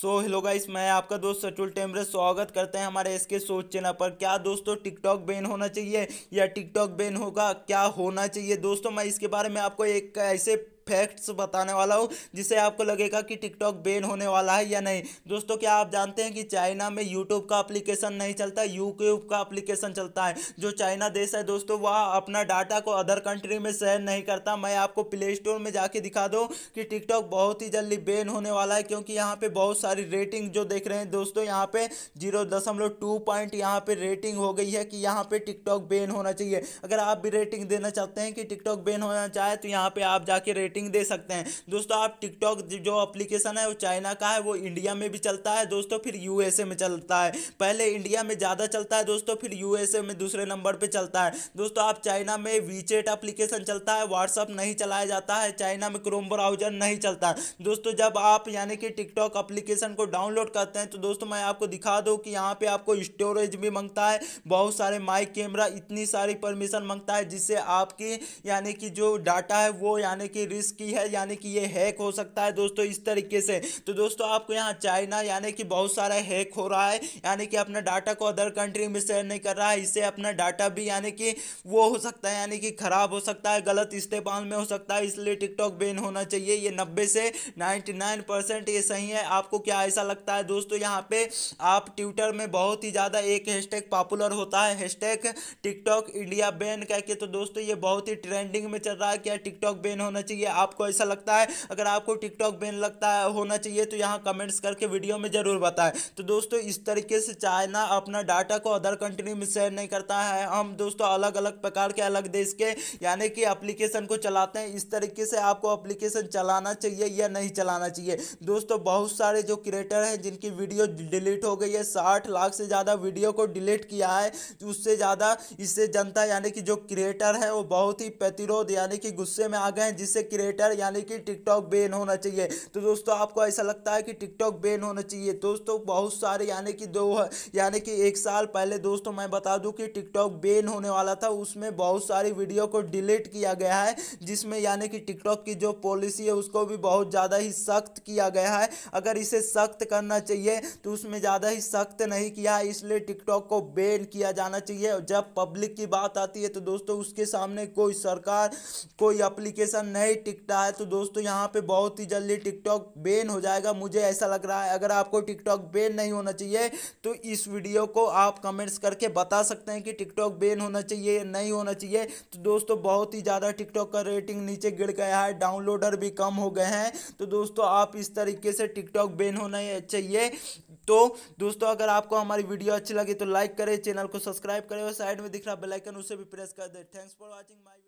so hello guys मैं आपका दोस्त सचुल टेमरे स्वागत करते हैं हमारे एस के सोच चैनल पर क्या दोस्तों टिकटॉक बैन होना चाहिए या टिकटॉक बैन होगा क्या होना चाहिए दोस्तों मैं इसके बारे में आपको एक ऐसे फैक्ट्स बताने वाला हूँ जिसे आपको लगेगा कि टिकटॉक बेन होने वाला है या नहीं दोस्तों क्या आप जानते हैं कि चाइना में यूट्यूब का अप्लीकेशन नहीं चलता यूट्यूब का अप्लीकेशन चलता है जो चाइना देश है दोस्तों वह अपना डाटा को अदर कंट्री में शेयर नहीं करता मैं आपको प्ले स्टोर में जाके दिखा दूँ कि टिकटॉक बहुत ही जल्दी बैन होने वाला है क्योंकि यहाँ पर बहुत सारी रेटिंग जो देख रहे हैं दोस्तों यहाँ पे जीरो दशमलव टू पॉइंट यहाँ पर रेटिंग हो गई है कि यहाँ पे टिकटॉक बैन होना चाहिए अगर आप भी रेटिंग देना चाहते हैं कि टिकटॉक बैन होना चाहे तो यहाँ पर आप जाके रेटिंग रेटिंग दे सकते हैं दोस्तों आप टिकटॉक जो अप्लीकेशन है वो चाइना का है वो इंडिया में भी चलता है दोस्तों फिर यूएसए में चलता है पहले इंडिया में ज़्यादा चलता है दोस्तों फिर यूएसए में दूसरे नंबर पर चलता है दोस्तों आप चाइना में वीचेट अप्लीकेशन चलता है व्हाट्सअप नहीं चलाया जाता है चाइना में क्रोम ब्राउजर नहीं चलता दोस्तों जब आप यानी कि टिकटॉक अप्लीकेशन को डाउनलोड करते हैं तो दोस्तों मैं आपको दिखा दूँ कि यहाँ पर आपको स्टोरेज भी मांगता है बहुत सारे माइक कैमरा इतनी सारी परमिशन मांगता है जिससे आपकी यानी कि जो डाटा है वो यानी कि रिस्क कोशिश है यानी कि ये हैक हो सकता है दोस्तों इस तरीके से तो दोस्तों आपको यहाँ चाइना यानी कि बहुत सारा हैक हो रहा है यानी कि अपना डाटा को अदर कंट्री में शेयर नहीं कर रहा है इससे अपना डाटा भी यानी कि वो हो सकता है यानी कि ख़राब हो सकता है गलत इस्तेमाल में हो सकता है इसलिए टिकटॉक बेन होना चाहिए ये नब्बे से नाइन्टी ये सही है आपको क्या ऐसा लगता है दोस्तों यहाँ पे आप ट्विटर में बहुत ही ज़्यादा एक हैशटैग पॉपुलर होता है हैशटैग टिकटॉक इंडिया बैन कह के तो दोस्तों ये बहुत ही ट्रेंडिंग में चल रहा है क्या टिकटॉक बैन होना चाहिए आपको ऐसा लगता है अगर आपको टिकटॉक बैन लगता है होना चाहिए तो यहाँ कमेंट्स करके वीडियो में ज़रूर बताएं तो दोस्तों इस तरीके से चाइना अपना डाटा को अदर कंट्री में शेयर नहीं करता है हम दोस्तों अलग अलग प्रकार के अलग देश के यानी कि अप्लीकेशन को चलाते हैं इस तरीके से आपको अप्लीकेशन चलाना चाहिए या नहीं चलाना चाहिए दोस्तों बहुत सारे जो क्रिएटर हैं जिनकी वीडियो डिलीट हो गई है साठ लाख से ज़्यादा वीडियो को डिलीट किया है तो उससे ज़्यादा इससे जनता यानी कि जो क्रिएटर है वो बहुत ही प्रतिरोध यानी कि गुस्से में आ गए हैं जिससे क्रिएटर यानी कि टिकटॉक बैन होना चाहिए तो दोस्तों आपको ऐसा लगता है कि टिकटॉक बैन होना चाहिए दोस्तों बहुत सारे यानी कि दो यानी कि एक साल पहले दोस्तों मैं बता दूं कि टिकटॉक बैन होने वाला था उसमें बहुत सारी वीडियो को डिलीट किया गया है जिसमें यानी कि टिकटॉक की जो पॉलिसी है उसको भी बहुत ज़्यादा ही सख्त किया गया है अगर इसे सख्त करना चाहिए तो उसमें ज़्यादा ही सख्त नहीं किया है इसलिए टिकटॉक को बैन किया जाना चाहिए जब पब्लिक की बात आती है तो दोस्तों उसके सामने कोई सरकार कोई अप्लीकेशन नहीं टिकता है तो दोस्तों यहाँ पे बहुत ही जल्दी टिकटॉक बैन हो जाएगा मुझे ऐसा लग रहा है अगर आपको टिकटॉक बैन नहीं होना चाहिए तो इस वीडियो को आप कमेंट्स करके बता सकते हैं कि टिकटॉक बैन होना चाहिए नहीं होना चाहिए तो दोस्तों बहुत ही ज़्यादा टिकटॉक का रेटिंग नीचे गिर गया है डाउनलोडर भी कम हो गए हैं तो दोस्तों आप इस तरीके से टिकटॉक बैन होना चाहिए तो दोस्तों अगर आपको हमारी वीडियो अच्छी लगी तो लाइक करें चैनल को सब्सक्राइब करें और साइड में दिख रहा बेलाइकन उसे भी प्रेस कर दे थैंक्स फॉर वॉचिंग माई